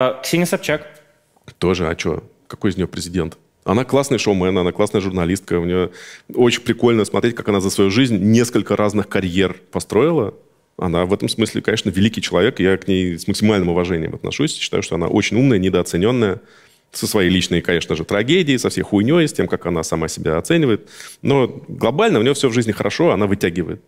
А, Ксения Собчак. Тоже, а что? Какой из нее президент? Она классный шоумен, она классная журналистка. У нее очень прикольно смотреть, как она за свою жизнь несколько разных карьер построила. Она в этом смысле, конечно, великий человек. Я к ней с максимальным уважением отношусь. Считаю, что она очень умная, недооцененная. Со своей личной, конечно же, трагедией, со всей хуйней, с тем, как она сама себя оценивает. Но глобально у нее все в жизни хорошо, она вытягивает.